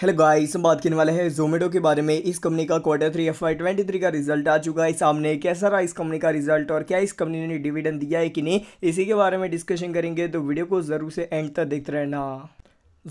hello guys हम बात करने वाले हैं जोमेटो के बारे में इस कंपनी का quarter three F I twenty three का रिजल्ट आ चुका है सामने कैसा रहा इस कंपनी का रिजल्ट और क्या इस कंपनी ने डिविडेंड दिया है कि नहीं इसी के बारे में डिस्कशन करेंगे तो वीडियो को जरूर से एंड तक देखते रहना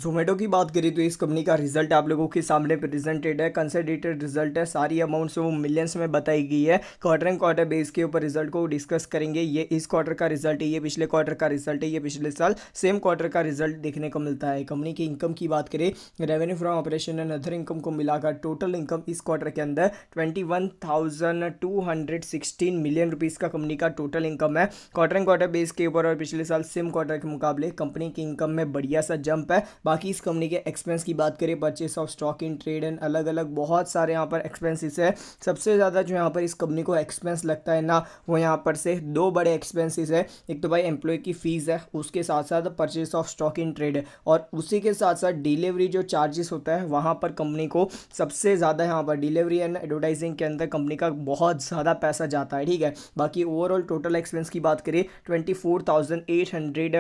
जोमेटो की बात करें तो इस कंपनी का रिजल्ट आप लोगों के सामने प्रेजेंटेड है कंसल्टेटेड रिजल्ट है सारी अमाउंट्स वो मिलियंस में बताई गई है क्वार्टर एंड क्वार्टर बेस के ऊपर रिजल्ट को डिस्कस करेंगे ये इस क्वार्टर का रिजल्ट है ये पिछले क्वार्टर का रिजल्ट है ये पिछले साल सेम क्वार्टर का रिजल्ट देखने को मिलता है कंपनी की इनकम की बात करें revenue from operation and other income को मिलाकर टोटल इनकम इस क्वार्टर के अंदर twenty one thousand two hundred sixteen million rupees का कंपनी का टोटल इनकम है क्वार्टर एंड क्वार्टर बेस के ऊपर और पिछले साल सेम क्वार्टर के मुकाबले कंपनी की इनकम में बढ़िया सा जंप है बाकी इस कंपनी के एक्सपेंस की बात करें purchase of stock in trade and अलग अलग बहुत सारे यहाँ पर एक्सपेंसिस है सबसे ज़्यादा जो यहाँ पर इस कंपनी को एक्सपेंस लगता है ना वो यहाँ पर से दो बड़े एक्सपेंसिस है एक तो भाई एम्प्लॉय की फ़ीस है उसके साथ साथ purchase of stock in trade है और उसी के साथ साथ डिलीवरी जो चार्जेस होता है वहाँ पर कंपनी को सबसे ज़्यादा यहाँ पर डिलीवरी एंड एडवर्टाइजिंग के अंदर कंपनी का बहुत ज़्यादा पैसा जाता है ठीक है बाकी ओवरऑल टोटल एक्सपेंस की बात करें twenty four thousand eight hundred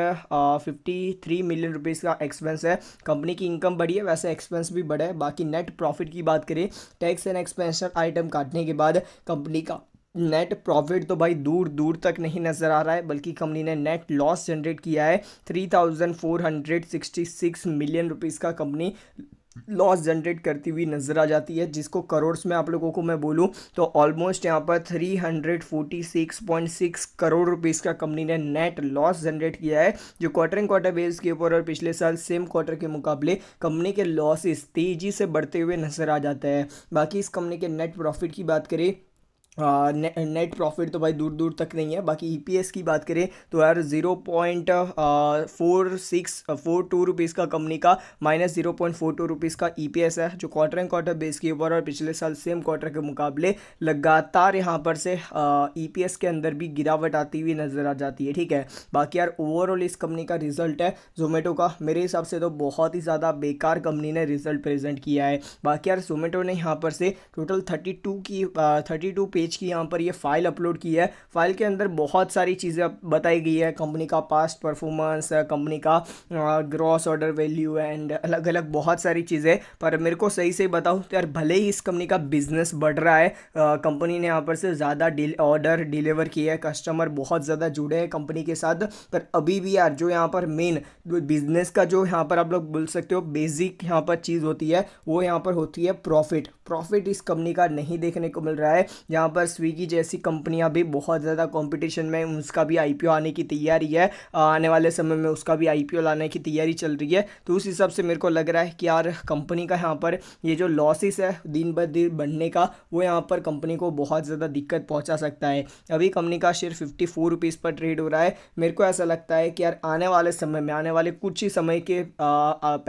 fifty three million rupees का एक्सपेंस है है कंपनी की इनकम बढ़ी है वैसे एक्सपेंस भी बढ़ा है बाकी नेट प्रॉफिट की बात करें टैक्स एंड एक्सपेंशन आइटम काटने के बाद कंपनी का नेट प्रॉफिट तो भाई दूर दूर तक नहीं नज़र आ रहा है बल्कि कंपनी ने नेट लॉस जनरेट किया है three thousand four hundred sixty six million rupees का कंपनी लॉस जनरेट करती हुई नज़र आ जाती है जिसको करोड़ में आप लोगों को मैं बोलूँ तो ऑलमोस्ट यहाँ पर 346.6 करोड़ रुपए का कंपनी ने नेट लॉस जनरेट किया है जो क्वार्टर एंड क्वार्टर बेस के ऊपर और पिछले साल सेम क्वार्टर के मुकाबले कंपनी के लॉसेस तेज़ी से बढ़ते हुए नज़र आ जाता है बाकी इस कंपनी के नेट प्रॉफिट की बात करें ने, नेट प्रॉफिट तो भाई दूर दूर तक नहीं है बाकी ईपीएस e की बात करें तो यार zero point four six four two rupees का कंपनी का minus zero point four two rupees का ईपीएस e है जो क्वार्टर एंड क्वार्टर बेस के ऊपर और पिछले साल सेम क्वार्टर के मुकाबले लगातार यहाँ पर से ईपीएस e के अंदर भी गिरावट आती हुई नज़र आ जाती है ठीक है बाकी यार ओवरऑल इस कंपनी का रिजल्ट है जोमेटो का मेरे हिसाब से तो बहुत ही ज़्यादा बेकार कंपनी ने रिजल्ट प्रेजेंट किया है बाकी यार जोमेटो ने यहाँ पर से टोटल थर्टी टू की थर्टी टू पेज की यहाँ पर ये फाइल अपलोड की है फाइल के अंदर बहुत सारी चीज़ें बताई गई है कंपनी का पास्ट परफॉर्मेंस कंपनी का ग्रॉस ऑर्डर वैल्यू एंड अलग अलग बहुत सारी चीज़ें पर मेरे को सही से बताऊँ तो यार भले ही इस कंपनी का बिजनेस बढ़ रहा है कंपनी ने यहाँ पर से ज़्यादा ऑर्डर डिलीवर किया है कस्टमर बहुत ज़्यादा जुड़े हैं कंपनी के साथ पर अभी भी यार जो यहाँ पर मेन बिजनेस का जो यहाँ पर आप लोग बोल सकते हो बेसिक यहाँ पर चीज़ होती है वो यहाँ पर होती है प्रॉफिट प्रॉफिट इस कंपनी का नहीं देखने को मिल रहा है यहाँ पर स्विगी जैसी कंपनियां भी बहुत ज़्यादा कंपटीशन में उसका भी आईपीओ आने की तैयारी है आने वाले समय में उसका भी आईपीओ लाने की तैयारी चल रही है तो उस हिसाब से मेरे को लग रहा है कि यार कंपनी का यहाँ पर ये जो लॉसेस है दिन ब दिन बढ़ने का वो यहाँ पर कंपनी को बहुत ज़्यादा दिक्कत पहुँचा सकता है अभी कंपनी का शेयर फिफ्टी फोर रुपीज़ पर ट्रेड हो रहा है मेरे को ऐसा लगता है कि यार आने वाले समय में आने वाले कुछ ही समय के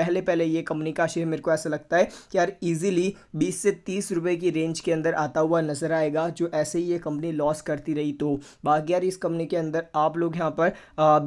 पहले पहले ये कंपनी का शेयर मेरे को ऐसा लगता है कि यार इजीली 20 से 30 रुपए की रेंज के अंदर आता हुआ नजर आएगा जो ऐसे ही ये कंपनी लॉस करती रही तो बाकी यार इस कंपनी के अंदर आप लोग यहाँ पर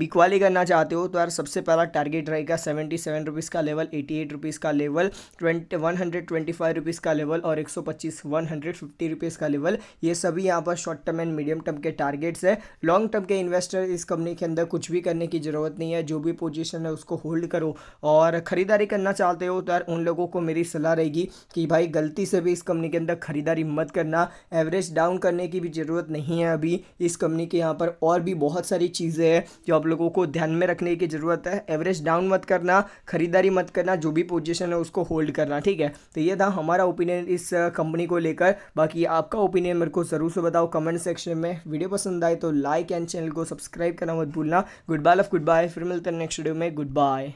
बिकवाली करना चाहते हो तो यार सबसे पहला टारगेट रहेगा सेवेंटी सेवन रुपीज़ का लेवल एटी एट रुपीज़ का level twenty one hundred twenty five rupees का लेवल और एक सौ पच्चीस वन हंड्रेड फिफ्टी रुपीज़ का लेवल ये सभी यहाँ पर short term and medium term के टारगेट्स है लॉन्ग टर्म के इन्वेस्टर इस कंपनी के अंदर कुछ भी करने की ज़रूरत नहीं है जो भी पोजिशन है उसको होल्ड करो और ख़रीदारी करना चाहते हो तो यार उन लोगों को मेरी सलाह रहेगी कि भाई गलती से भी इस कंपनी के अंदर ख़रीदारी मत करना एवरेज डाउन करने की भी ज़रूरत नहीं है अभी इस कंपनी के यहाँ पर और भी बहुत सारी चीज़ें हैं जो आप लोगों को ध्यान में रखने की ज़रूरत है एवरेज डाउन मत करना खरीदारी मत करना जो भी पोजिशन है उसको होल्ड करना ठीक है तो ये था हमारा ओपिनियन इस कंपनी को लेकर बाकी आपका ओपिनियन मेरे को ज़रूर से बताओ कमेंट सेक्शन में वीडियो पसंद आए तो लाइक एंड चैनल को सब्सक्राइब करना मत भूलना good bye love good bye फिर मिलते हैं नेक्स्ट वीडियो में गुड बाय